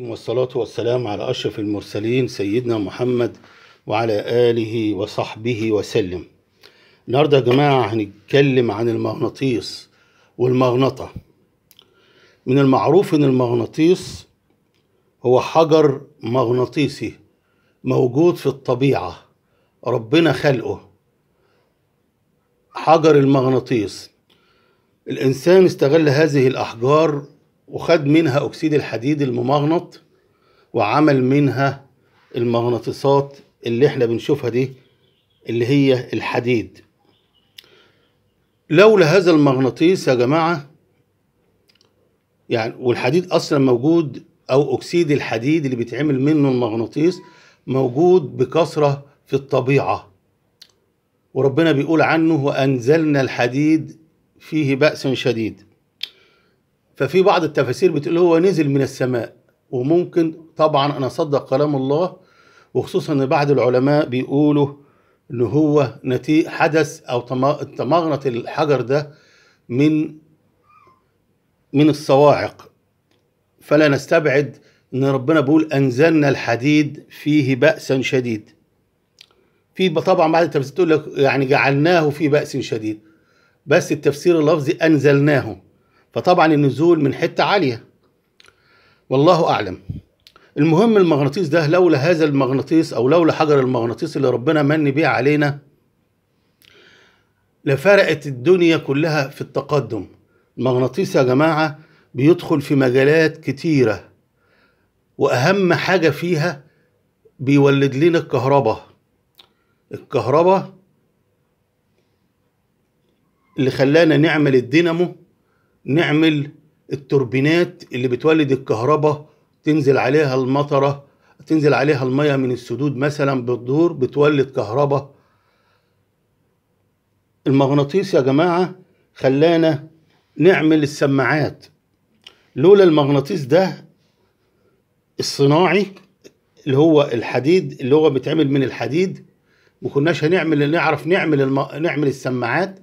والصلاة والسلام على أشرف المرسلين سيدنا محمد وعلى آله وصحبه وسلم النهاردة يا جماعة هنتكلم عن المغناطيس والمغنطة من المعروف أن المغناطيس هو حجر مغناطيسي موجود في الطبيعة ربنا خلقه حجر المغناطيس الإنسان استغل هذه الأحجار وخد منها أكسيد الحديد الممغنط وعمل منها المغناطيسات اللي احنا بنشوفها دي اللي هي الحديد لولا هذا المغناطيس يا جماعة يعني والحديد أصلا موجود أو أكسيد الحديد اللي بيتعمل منه المغناطيس موجود بكثرة في الطبيعة وربنا بيقول عنه وأنزلنا الحديد فيه بأس شديد ففي بعض التفاسير بتقول هو نزل من السماء وممكن طبعا انا اصدق كلام الله وخصوصا ان بعض العلماء بيقولوا ان هو نتيجه حدث او تمغنط الحجر ده من من الصواعق فلا نستبعد ان ربنا بيقول انزلنا الحديد فيه بأسا شديد في طبعا بعض التفسير تقول لك يعني جعلناه في بأس شديد بس التفسير اللفظي انزلناه فطبعا النزول من حتة عالية والله أعلم المهم المغناطيس ده لولا هذا المغناطيس أو لولا حجر المغناطيس اللي ربنا من بيه علينا لفرقت الدنيا كلها في التقدم المغناطيس يا جماعة بيدخل في مجالات كتيرة وأهم حاجة فيها بيولد لنا الكهرباء الكهرباء اللي خلانا نعمل الدينامو نعمل التوربينات اللي بتولد الكهرباء تنزل عليها المطره تنزل عليها الميه من السدود مثلا بتدور بتولد كهرباء المغناطيس يا جماعه خلانا نعمل السماعات لولا المغناطيس ده الصناعي اللي هو الحديد اللي هو بيتعمل من الحديد ما كناش هنعمل نعرف نعمل الم... نعمل السماعات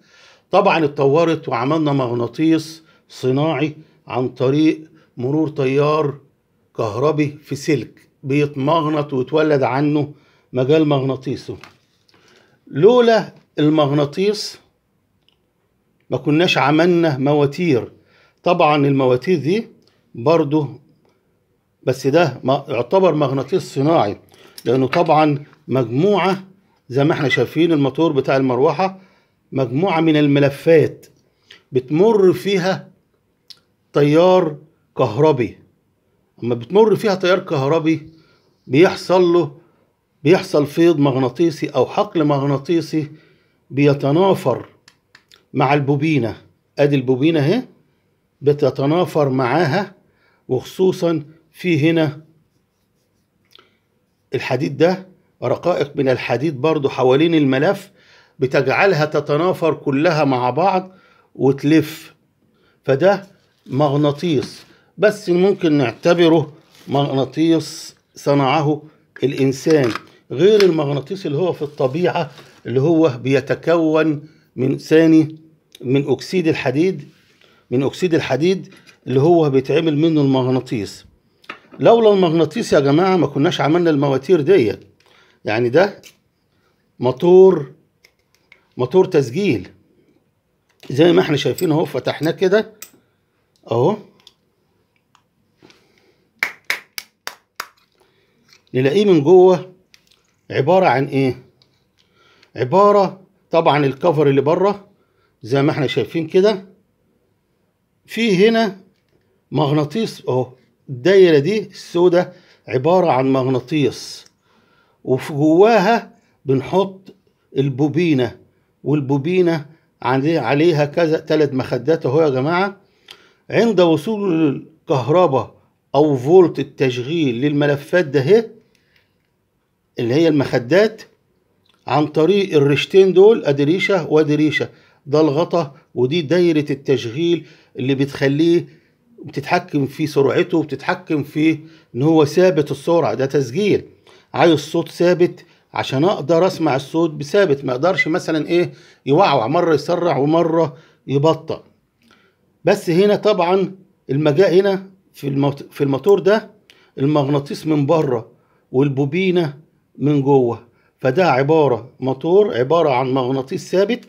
طبعا اتطورت وعملنا مغناطيس صناعي عن طريق مرور تيار كهربي في سلك بيتمغنط ويتولد عنه مجال مغناطيسه لولا المغناطيس ما كناش عملنا مواتير طبعا المواتير دي برضه بس ده يعتبر مغناطيس صناعي لانه طبعا مجموعه زي ما احنا شايفين الموتور بتاع المروحه مجموعه من الملفات بتمر فيها تيار كهربي اما بتمر فيها تيار كهربي بيحصل له بيحصل فيض مغناطيسي او حقل مغناطيسي بيتنافر مع البوبينه ادي البوبينه اهي بتتنافر معاها وخصوصا في هنا الحديد ده رقائق من الحديد برضو حوالين الملف بتجعلها تتنافر كلها مع بعض وتلف فده مغناطيس بس ممكن نعتبره مغناطيس صنعه الإنسان غير المغناطيس اللي هو في الطبيعة اللي هو بيتكون من ثاني من أكسيد الحديد من أكسيد الحديد اللي هو بيتعمل منه المغناطيس لولا المغناطيس يا جماعة ما كناش عملنا المواتير ديت يعني ده موتور موتور تسجيل زي ما احنا شايفين اهو فتحناه كده اهو نلاقيه من جوه عبارة عن ايه عبارة طبعا الكفر اللي بره زي ما احنا شايفين كده في هنا مغناطيس اهو الدايرة دي السوداء عبارة عن مغناطيس وفي جواها بنحط البوبينة والبوبينة عليها كذا ثلاث مخدات اهو يا جماعة عند وصول الكهرباء او فولت التشغيل للملفات ده هي اللي هي المخدات عن طريق الرشتين دول ادي ريشه وادي ريشه ده الغطا ودي دايره التشغيل اللي بتخليه بتتحكم في سرعته وبتتحكم في ان هو ثابت السرعه ده تسجيل عايز صوت ثابت عشان اقدر اسمع الصوت بثابت ما اقدرش مثلا ايه يوعوع مره يسرع ومره يبطأ بس هنا طبعا المجال هنا في في الموتور ده المغناطيس من بره والبوبينه من جوه فده عباره موتور عباره عن مغناطيس ثابت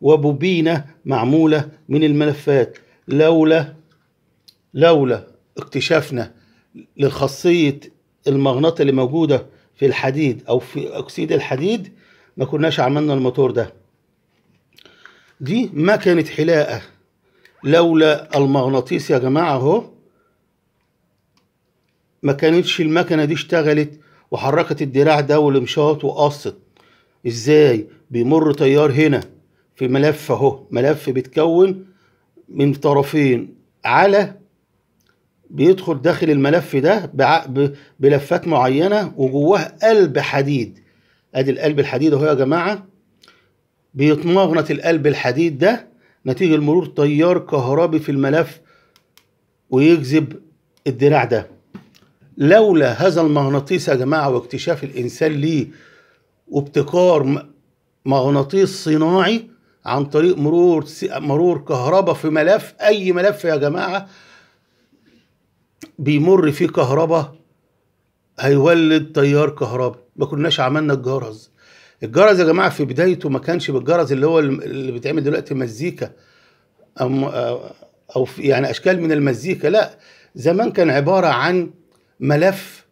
وبوبينه معموله من الملفات لولا لولا اكتشافنا لخاصيه المغناطه اللي موجوده في الحديد او في اكسيد الحديد ما كناش عملنا الموتور ده دي ما كانت حلاقه لولا المغناطيس يا جماعة اهو ما كانتش المكنة دي اشتغلت وحركت الدراع ده والمشاط وقصت ازاي بيمر تيار هنا في ملف اهو ملف بيتكون من طرفين على بيدخل داخل الملف ده بلفات معينه وجواه قلب حديد ادي القلب الحديد اهو يا جماعه بيتمغنط القلب الحديد ده نتيجة مرور تيار كهربي في الملف ويجذب الدراع ده لولا هذا المغناطيس يا جماعة واكتشاف الإنسان ليه وابتكار مغناطيس صناعي عن طريق مرور مرور كهرباء في ملف أي ملف يا جماعة بيمر فيه كهرباء هيولد تيار كهرباء ما كناش عملنا الجرس الجرس يا جماعه في بدايته ما كانش بالجرس اللي هو اللي بيتعمل دلوقتي مزيكا او او يعني اشكال من المزيكا لا زمان كان عباره عن ملف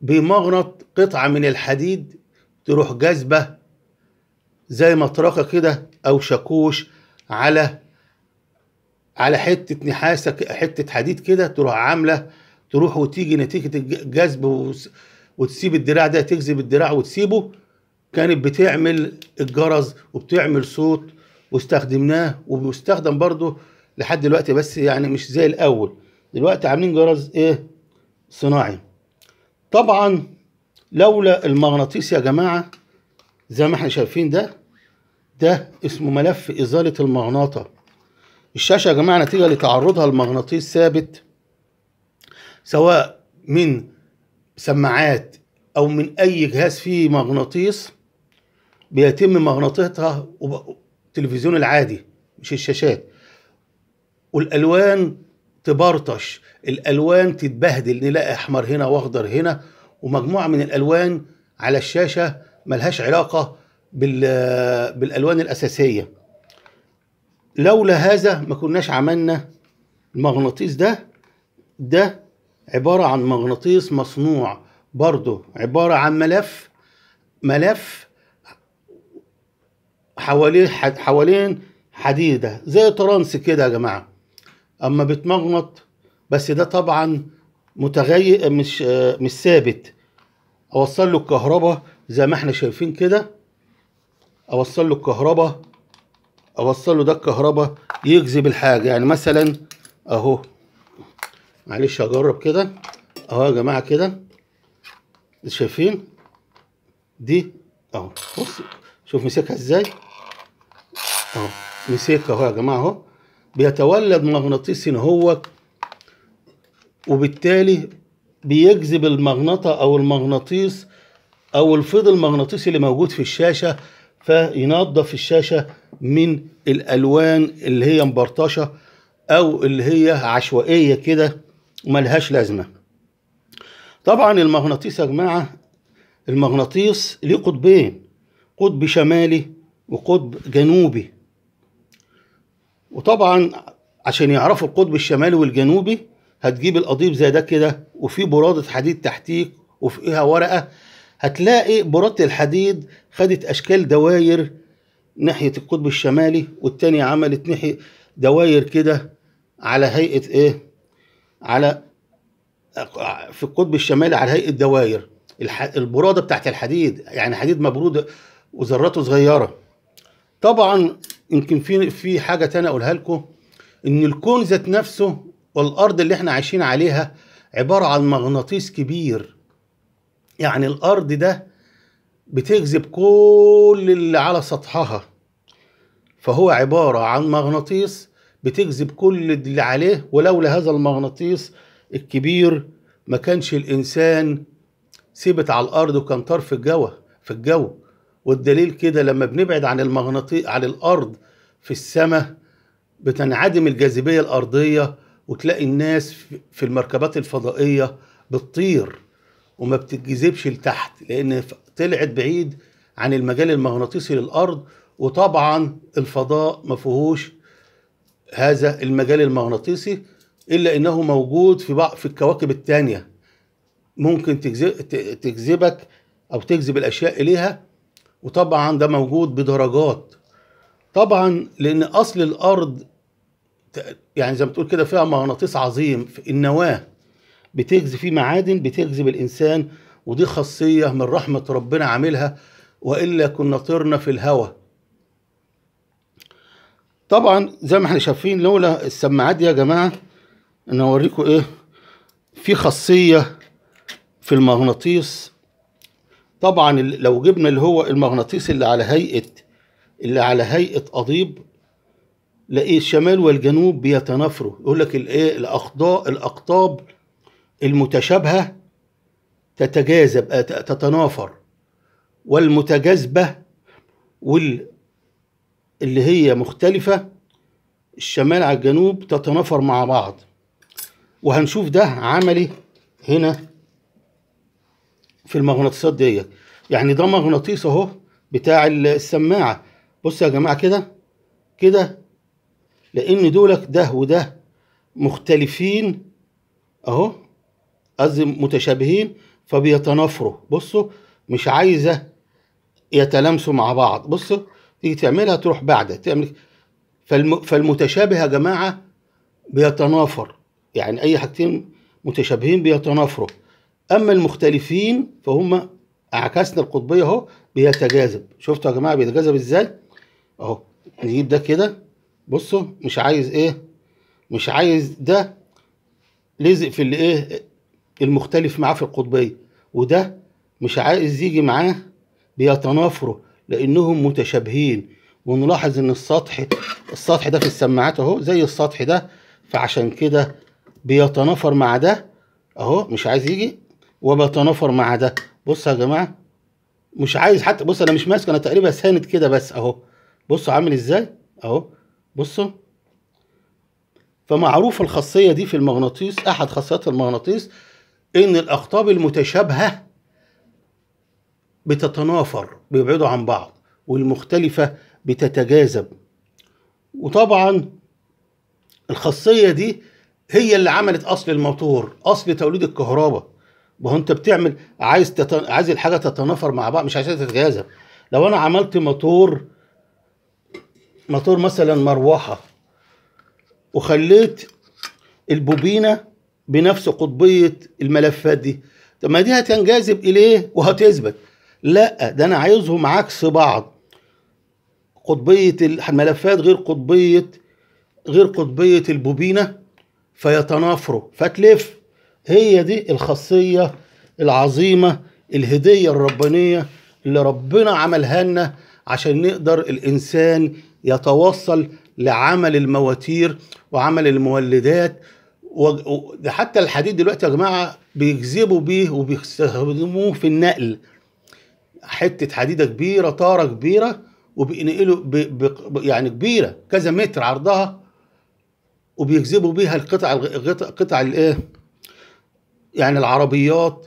بمغنط قطعه من الحديد تروح جذبه زي مطرقه كده او شاكوش على على حته نحاسه حته حديد كده تروح عامله تروح وتيجي نتيجه الجذب وتسيب الدراع ده تجذب الدراع وتسيبه كانت بتعمل الجرز وبتعمل صوت واستخدمناه وبيستخدم برضه لحد دلوقتي بس يعني مش زي الاول دلوقتي عاملين جرز ايه صناعي طبعا لولا المغناطيس يا جماعه زي ما احنا شايفين ده ده اسمه ملف ازاله المغناطه الشاشه يا جماعه نتيجه لتعرضها لمغناطيس ثابت سواء من سماعات او من اي جهاز فيه مغناطيس بيتم مغناطيتها التلفزيون العادي مش الشاشات والالوان تبرطش الالوان تتبهدل نلاقي احمر هنا واخضر هنا ومجموعه من الالوان على الشاشه ملهاش علاقه بالالوان الاساسيه لولا هذا ما كناش عملنا المغناطيس ده ده عباره عن مغناطيس مصنوع برضه عباره عن ملف ملف حوالين حد حوالين حديده زي ترانس كده يا جماعه اما بتمغنط بس ده طبعا متغير مش آه، مش ثابت اوصل له الكهرباء زي ما احنا شايفين كده اوصل له الكهرباء اوصل له ده الكهرباء يجذب الحاجه يعني مثلا اهو معلش هجرب كده اهو يا جماعه كده شايفين دي اهو بص شوف مسكها ازاي اهو مسكها اهو يا جماعه اهو بيتولد مغناطيس هو وبالتالي بيجذب المغنطه او المغناطيس او الفيض المغناطيسي اللي موجود في الشاشه فينظف الشاشه من الالوان اللي هي مبرطشه او اللي هي عشوائيه كده ملهاش لازمه طبعا المغناطيس يا جماعه المغناطيس ليه قطبين قطب شمالي وقطب جنوبي وطبعا عشان يعرفوا القطب الشمالي والجنوبي هتجيب القضيب زي ده كده وفي برادة حديد تحتيك وفيها ورقة هتلاقي برادة الحديد خدت أشكال دواير ناحية القطب الشمالي والتانية عملت ناحية دواير كده على هيئة إيه؟ على في القطب الشمالي على هيئة دواير البرادة بتاعت الحديد يعني حديد مبرود وذراته صغيرة طبعا يمكن في في حاجه تانية اقولها لكم ان الكون ذات نفسه والارض اللي احنا عايشين عليها عباره عن مغناطيس كبير يعني الارض ده بتجذب كل اللي على سطحها فهو عباره عن مغناطيس بتجذب كل اللي عليه ولولا هذا المغناطيس الكبير ما كانش الانسان سيبت على الارض وكان طار في الجو في الجو والدليل كده لما بنبعد عن المغناطيس عن الارض في السماء بتنعدم الجاذبيه الارضيه وتلاقي الناس في المركبات الفضائيه بتطير وما بتتجذبش لتحت لان طلعت بعيد عن المجال المغناطيسي للارض وطبعا الفضاء ما فيهوش هذا المجال المغناطيسي الا انه موجود في بعض في الكواكب الثانيه ممكن تجذبك او تجذب الاشياء اليها وطبعا ده موجود بدرجات طبعا لان اصل الارض يعني زي ما تقول كده فيها مغناطيس عظيم في النواه بتجذب فيه معادن بتجذب الانسان ودي خاصيه من رحمه ربنا عاملها والا كنا طرنا في الهوى طبعا زي ما احنا شايفين لولا السماعات دي يا جماعه انا اوريكم ايه في خاصيه في المغناطيس طبعا لو جبنا اللي هو المغناطيس اللي على هيئة اللي على هيئة قضيب لقي الشمال والجنوب بيتنافروا يقول لك الايه الاخضاء الاقطاب المتشابهه تتجاذب آه، تتنافر والمتجاذبه وال اللي هي مختلفه الشمال على الجنوب تتنافر مع بعض وهنشوف ده عملي هنا في المغناطيسات ديت يعني ده مغناطيس اهو بتاع السماعه بص يا جماعه كده كده لان دولك ده وده مختلفين اهو قصدي متشابهين فبيتنافروا بصوا مش عايزه يتلامسوا مع بعض بصوا تيجي تعملها تروح بعدها تعمل فالم... فالمتشابه يا جماعه بيتنافر يعني اي حاجتين متشابهين بيتنافروا اما المختلفين فهم عكسنا القطبيه اهو بيتجاذب شفتوا يا جماعه بيتجاذب ازاي اهو نجيب ده كده بصوا مش عايز ايه مش عايز ده لزق في اللي ايه المختلف معاه في القطبيه وده مش عايز يجي معاه بيتنافروا لانهم متشابهين ونلاحظ ان السطح السطح ده في السماعات اهو زي السطح ده فعشان كده بيتنافر مع ده اهو مش عايز يجي وبتنافر مع ده بصوا يا جماعه مش عايز حتى بص انا مش ماسك انا تقريبا ساند كده بس اهو بصوا عامل ازاي اهو بصوا فمعروف الخاصيه دي في المغناطيس احد خاصيات المغناطيس ان الاقطاب المتشابهه بتتنافر بيبعدوا عن بعض والمختلفه بتتجاذب وطبعا الخاصيه دي هي اللي عملت اصل الموتور اصل توليد الكهرباء ما هو انت بتعمل عايز تتن... عايز الحاجه تتنافر مع بعض مش عايزها تتجاذب لو انا عملت موتور موتور مثلا مروحه وخليت البوبينه بنفس قطبيه الملفات دي طب ما دي هتنجذب اليه وهتثبت لا ده انا عايزهم عكس بعض قطبيه الملفات غير قطبيه غير قطبيه البوبينه فيتنافروا فتلف هي دي الخاصية العظيمة الهدية الربانية اللي ربنا عملها لنا عشان نقدر الإنسان يتوصل لعمل المواتير وعمل المولدات وده حتى الحديد دلوقتي يا جماعة بيجذبوا بيه وبيستخدموه في النقل حتة حديدة كبيرة طارة كبيرة وبينقلوا يعني كبيرة كذا متر عرضها وبيجذبوا بيها القطع القطع, قطع الايه يعني العربيات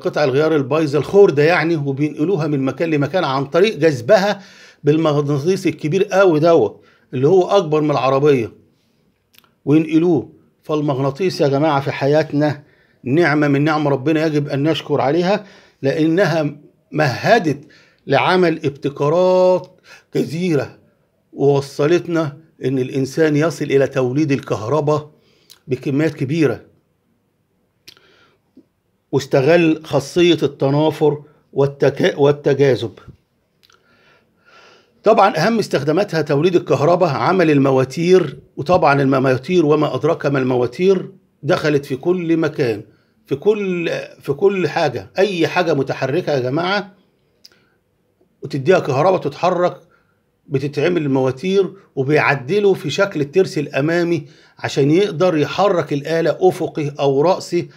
قطع الغيار البايظه الخرده يعني وبينقلوها من مكان لمكان عن طريق جذبها بالمغناطيس الكبير قوي دوت اللي هو اكبر من العربيه وينقلوه فالمغناطيس يا جماعه في حياتنا نعمه من نعم ربنا يجب ان نشكر عليها لانها مهدت لعمل ابتكارات كثيره ووصلتنا ان الانسان يصل الى توليد الكهرباء بكميات كبيره واستغل خاصية التنافر والتكا... والتجاذب طبعا أهم استخداماتها توليد الكهرباء عمل المواتير وطبعا المواتير وما أدراك ما المواتير دخلت في كل مكان في كل في كل حاجة أي حاجة متحركة يا جماعة وتديها كهرباء تتحرك بتتعمل المواتير وبيعدلوا في شكل الترس الأمامي عشان يقدر يحرك الآلة أفقي أو رأسي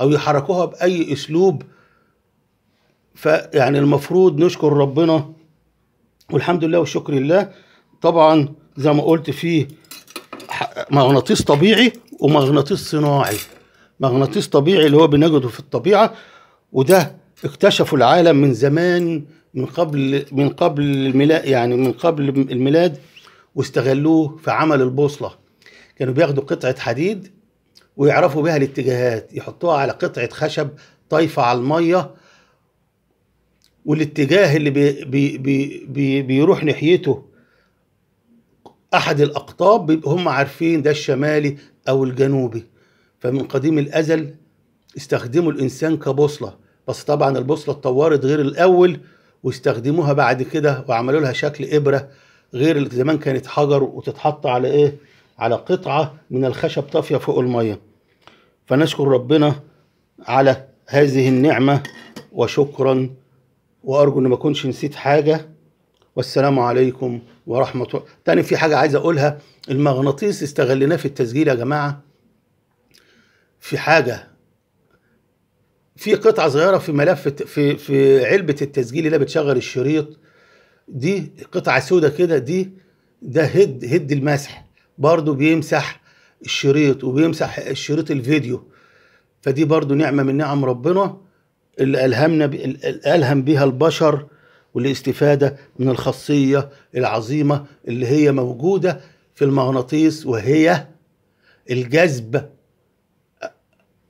او يحركوها باي اسلوب فيعني المفروض نشكر ربنا والحمد لله والشكر لله طبعا زي ما قلت فيه مغناطيس طبيعي ومغناطيس صناعي مغناطيس طبيعي اللي هو بنجده في الطبيعه وده اكتشفوا العالم من زمان من قبل من قبل الميلاد يعني من قبل الميلاد واستغلوه في عمل البوصله كانوا بياخدوا قطعه حديد ويعرفوا بها الاتجاهات يحطوها على قطعة خشب طايفة على المية والاتجاه اللي بي بي بي بي بيروح ناحيته أحد الأقطاب هم عارفين ده الشمالي أو الجنوبي فمن قديم الأزل استخدموا الإنسان كبوصلة بس طبعا البوصلة اتطورت غير الأول واستخدموها بعد كده وعملوا لها شكل إبرة غير اللي زمان كانت حجر وتتحط على إيه على قطعة من الخشب طافية فوق المية فنشكر ربنا على هذه النعمة وشكرا وأرجو أن ما أكونش نسيت حاجة والسلام عليكم ورحمة الله تاني في حاجة عايز أقولها المغناطيس استغليناه في التسجيل يا جماعة في حاجة في قطعة صغيرة في ملف في في علبة التسجيل اللي بتشغل الشريط دي قطعة سودة كده دي ده هد هد المسح برضو بيمسح الشريط وبيمسح الشريط الفيديو فدي برضو نعمة من نعم ربنا اللي ألهمنا ب... اللي ألهم بها البشر والاستفادة من الخاصية العظيمة اللي هي موجودة في المغناطيس وهي الجذب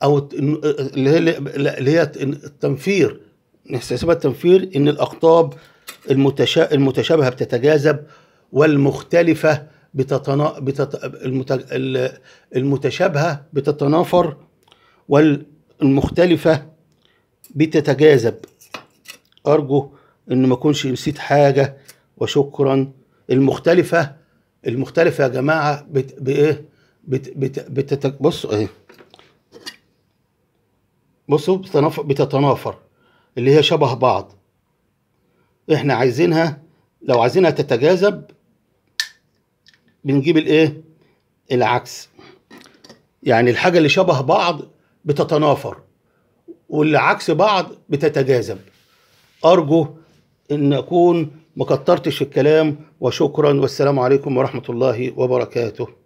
أو اللي هي, اللي هي التنفير نحسبها التنفير إن الأقطاب المتشابهة بتتجاذب والمختلفة بتتنا... بتت... المت... المتشابهه بتتنافر والمختلفه بتتجاذب ارجو ان ما اكونش نسيت حاجه وشكرا المختلفه المختلفه يا جماعه بت... بايه بت... بت... بتت... بصوا اهي بصوا بتتنافر بتتنافر اللي هي شبه بعض احنا عايزينها لو عايزينها تتجاذب بنجيب الايه العكس يعني الحاجه اللي شبه بعض بتتنافر واللي عكس بعض بتتجاذب ارجو ان اكون ما كترتش الكلام وشكرا والسلام عليكم ورحمه الله وبركاته